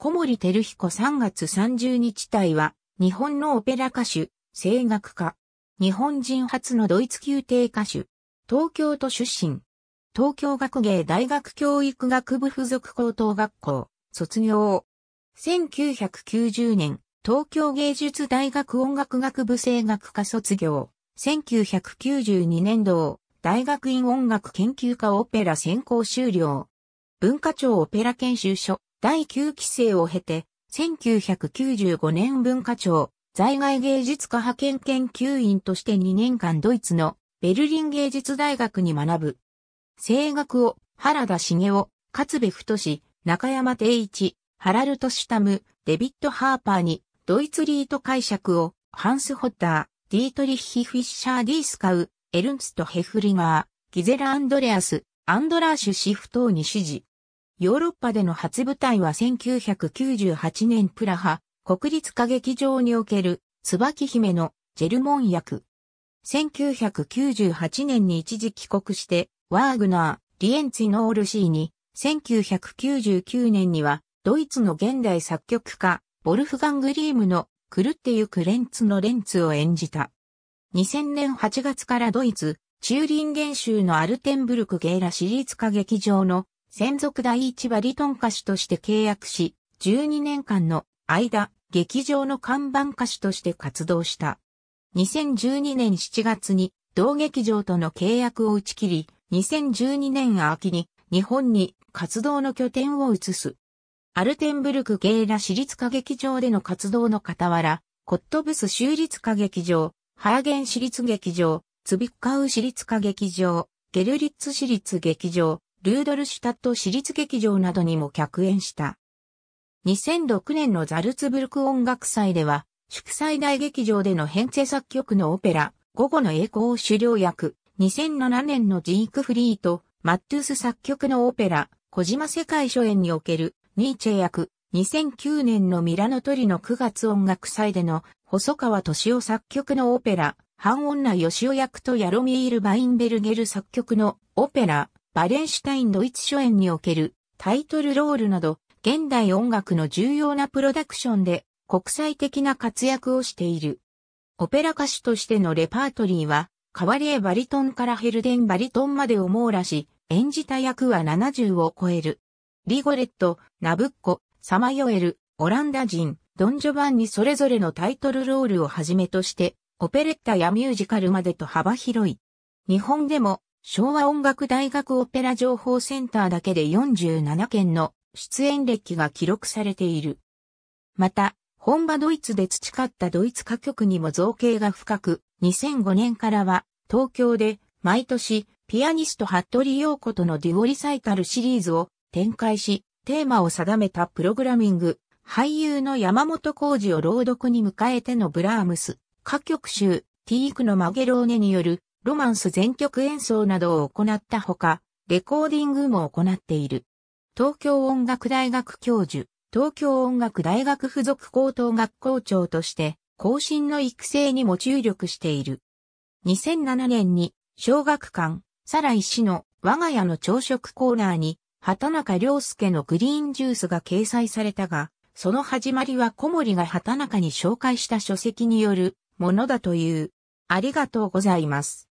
小森照彦3月30日隊は、日本のオペラ歌手、声楽家。日本人初のドイツ宮廷歌手。東京都出身。東京学芸大学教育学部附属高等学校、卒業。1990年、東京芸術大学音楽学部声楽科卒業。1992年度、大学院音楽研究科オペラ専攻修了。文化庁オペラ研修所。第9期生を経て、1995年文化庁在外芸術科派遣研究員として2年間ドイツのベルリン芸術大学に学ぶ。声楽を原田茂雄、勝部太志、中山定一、ハラルト・シュタム、デビッド・ハーパーに、ドイツリート解釈を、ハンス・ホッター、ディートリッヒ・フィッシャー・ディースカウ、エルンスト・ヘフリガー、ギゼラ・アンドレアス、アンドラーシュ・シフ等に指示。ヨーロッパでの初舞台は1998年プラハ、国立歌劇場における、椿姫のジェルモン役。1998年に一時帰国して、ワーグナー、リエンツィノールシーに、1999年には、ドイツの現代作曲家、ボルフガングリームの、狂ってゆくレンツのレンツを演じた。2000年8月からドイツ、チューリンゲン州のアルテンブルクゲーラ市立歌劇場の専属第一バリトン歌手として契約し、12年間の間、劇場の看板歌手として活動した。2012年7月に同劇場との契約を打ち切り、2012年秋に日本に活動の拠点を移す。アルテンブルクゲイラ私立歌劇場での活動の傍ら、コットブス州立歌劇場、ハーゲン市立劇場、ツビッカウ市立歌劇場、ゲルリッツ市立劇場、ルードルシュタット私立劇場などにも客演した。2006年のザルツブルク音楽祭では、祝祭大劇場での編成作曲のオペラ、午後の栄光狩猟役、2007年のジークフリーと、マットゥース作曲のオペラ、小島世界初演における、ニーチェ役、2009年のミラノトリの9月音楽祭での、細川敏夫作曲のオペラ、半女吉尾役とヤロミール・バインベルゲル作曲のオペラ、バレンシュタインドイツ書演におけるタイトルロールなど、現代音楽の重要なプロダクションで国際的な活躍をしている。オペラ歌手としてのレパートリーは、カわりエバリトンからヘルデンバリトンまでを網羅し、演じた役は70を超える。リゴレット、ナブッコ、サマヨエル、オランダ人、ドンジョバンにそれぞれのタイトルロールをはじめとして、オペレッタやミュージカルまでと幅広い。日本でも昭和音楽大学オペラ情報センターだけで47件の出演歴が記録されている。また、本場ドイツで培ったドイツ歌曲にも造形が深く、2005年からは東京で毎年ピアニストハットリヨーコとのデュオリサイタルシリーズを展開し、テーマを定めたプログラミング、俳優の山本浩二を朗読に迎えてのブラームス、歌曲集、ティークのマゲローネによるロマンス全曲演奏などを行ったほか、レコーディングも行っている。東京音楽大学教授、東京音楽大学附属高等学校長として、後進の育成にも注力している。2007年に、小学館、サライ氏の我が家の朝食コーナーに、畑中良介のグリーンジュースが掲載されたが、その始まりは小森が畑中に紹介した書籍によるものだという。ありがとうございます。